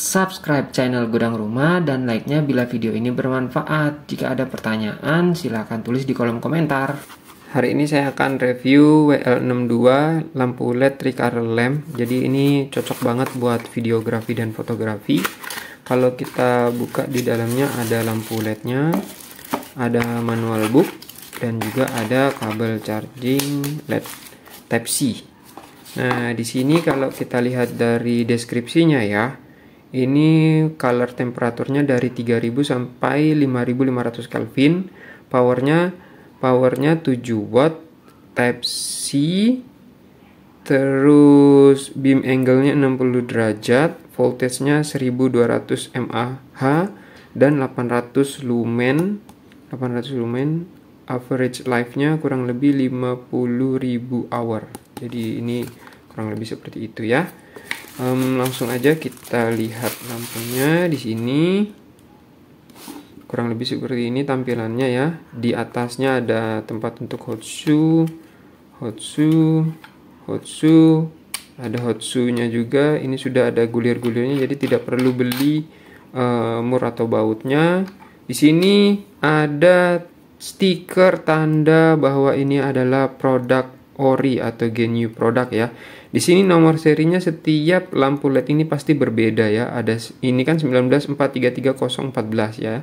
subscribe channel Gudang Rumah dan like-nya bila video ini bermanfaat. Jika ada pertanyaan, silahkan tulis di kolom komentar. Hari ini saya akan review WL62 lampu LED Tricolor Lamp. Jadi ini cocok banget buat videografi dan fotografi. Kalau kita buka di dalamnya ada lampu LED-nya, ada manual book, dan juga ada kabel charging LED Type-C. Nah, di sini kalau kita lihat dari deskripsinya ya, ini color temperaturnya dari 3000 sampai 5500 Kelvin. Powernya powernya 7 watt type C terus beam angle-nya 60 derajat, voltage-nya 1200 mAh dan 800 lumen. 800 lumen average life-nya kurang lebih 50.000 hour. Jadi ini kurang lebih seperti itu ya um, langsung aja kita lihat lampunya di sini kurang lebih seperti ini tampilannya ya di atasnya ada tempat untuk hot hot shoe, shoe, hot shoe, ada hot shoe nya juga ini sudah ada gulir-gulirnya jadi tidak perlu beli uh, mur atau bautnya di sini ada stiker tanda bahwa ini adalah produk ori atau GNU Product ya. Di sini nomor serinya setiap lampu LED ini pasti berbeda ya. Ada ini kan 19433014 ya.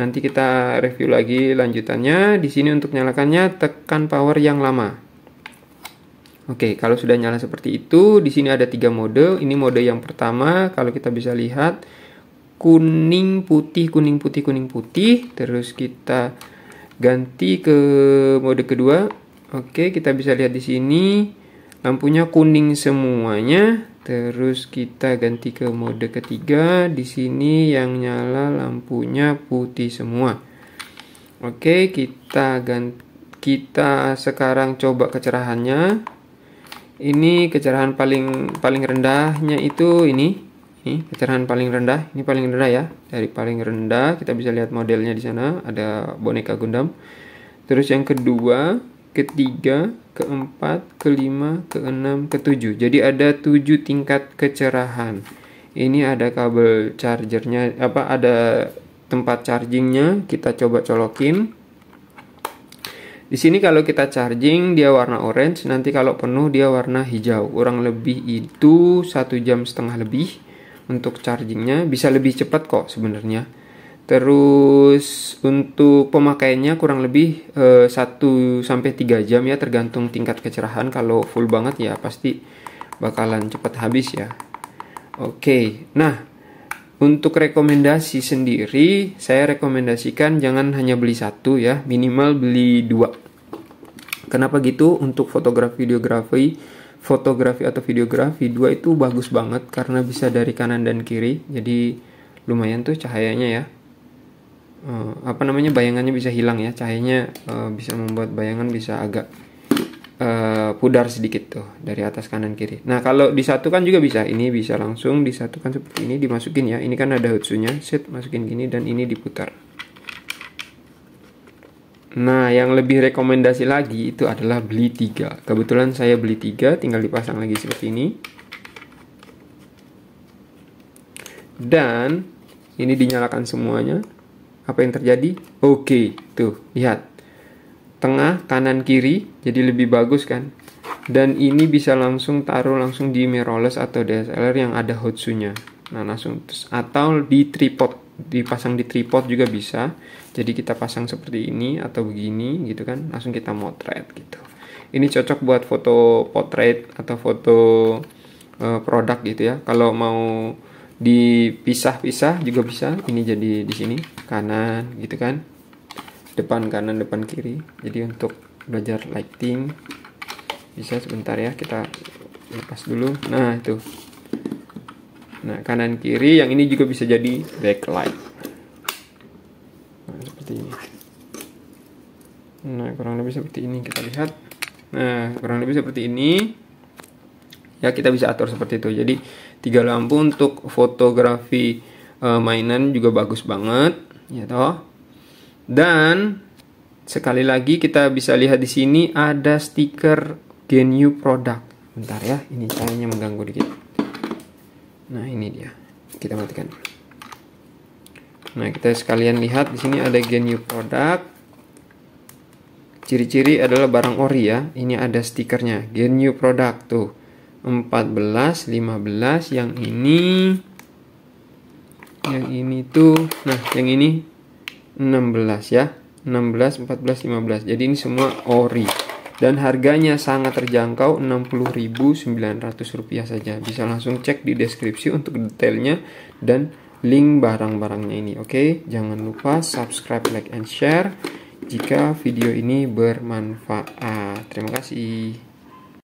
Nanti kita review lagi lanjutannya. Di sini untuk nyalakannya tekan power yang lama. Oke, kalau sudah nyala seperti itu, di sini ada tiga mode. Ini mode yang pertama, kalau kita bisa lihat kuning putih kuning putih kuning putih. Terus kita ganti ke mode kedua Oke, kita bisa lihat di sini lampunya kuning semuanya. Terus kita ganti ke mode ketiga. Di sini yang nyala lampunya putih semua. Oke, kita ganti kita sekarang coba kecerahannya. Ini kecerahan paling paling rendahnya itu ini. Ini kecerahan paling rendah, ini paling rendah ya. Dari paling rendah kita bisa lihat modelnya di sana, ada boneka Gundam. Terus yang kedua, ketiga, keempat, kelima, keenam, ketujuh. Jadi ada tujuh tingkat kecerahan. Ini ada kabel chargernya, apa ada tempat chargingnya. Kita coba colokin. Di sini kalau kita charging dia warna orange, nanti kalau penuh dia warna hijau. Kurang lebih itu satu jam setengah lebih untuk chargingnya. Bisa lebih cepat kok sebenarnya Terus untuk pemakaiannya kurang lebih uh, 1 3 jam ya tergantung tingkat kecerahan. Kalau full banget ya pasti bakalan cepat habis ya. Oke. Okay. Nah, untuk rekomendasi sendiri saya rekomendasikan jangan hanya beli satu ya, minimal beli dua. Kenapa gitu? Untuk fotografi videografi fotografi atau videografi dua itu bagus banget karena bisa dari kanan dan kiri. Jadi lumayan tuh cahayanya ya uh, apa namanya bayangannya bisa hilang ya cahayanya uh, bisa membuat bayangan bisa agak uh, pudar sedikit tuh dari atas kanan kiri nah kalau disatukan juga bisa ini bisa langsung disatukan seperti ini dimasukin ya ini kan ada hutsunya set masukin gini dan ini diputar Nah, yang lebih rekomendasi lagi itu adalah beli tiga. Kebetulan saya beli tiga, tinggal dipasang lagi seperti ini. Dan ini dinyalakan semuanya apa yang terjadi? Oke, okay. tuh lihat tengah kanan kiri jadi lebih bagus kan dan ini bisa langsung taruh langsung di mirrorless atau DSLR yang ada hotsunya nah langsung terus atau di tripod dipasang di tripod juga bisa jadi kita pasang seperti ini atau begini gitu kan langsung kita motret gitu ini cocok buat foto portrait atau foto uh, produk gitu ya kalau mau dipisah-pisah juga bisa ini jadi di sini kanan gitu kan depan kanan depan kiri jadi untuk belajar lighting bisa sebentar ya kita lepas dulu nah itu nah kanan kiri yang ini juga bisa jadi backlight nah seperti ini nah kurang lebih seperti ini kita lihat nah kurang lebih seperti ini ya kita bisa atur seperti itu jadi tiga lampu untuk fotografi uh, mainan juga bagus banget ya toh dan sekali lagi kita bisa lihat di sini ada stiker Genu product bentar ya ini cahayanya mengganggu dikit nah ini dia kita matikan nah kita sekalian lihat di sini ada Genu product ciri-ciri adalah barang ori ya ini ada stikernya Genu product tuh 14, 15, yang ini yang ini tuh nah yang ini 16 ya 16 14 15 jadi ini semua ori dan harganya sangat terjangkau rp rupiah saja bisa langsung cek di deskripsi untuk detailnya dan link barang-barangnya ini oke okay? jangan lupa subscribe like and share jika video ini bermanfaat terima kasih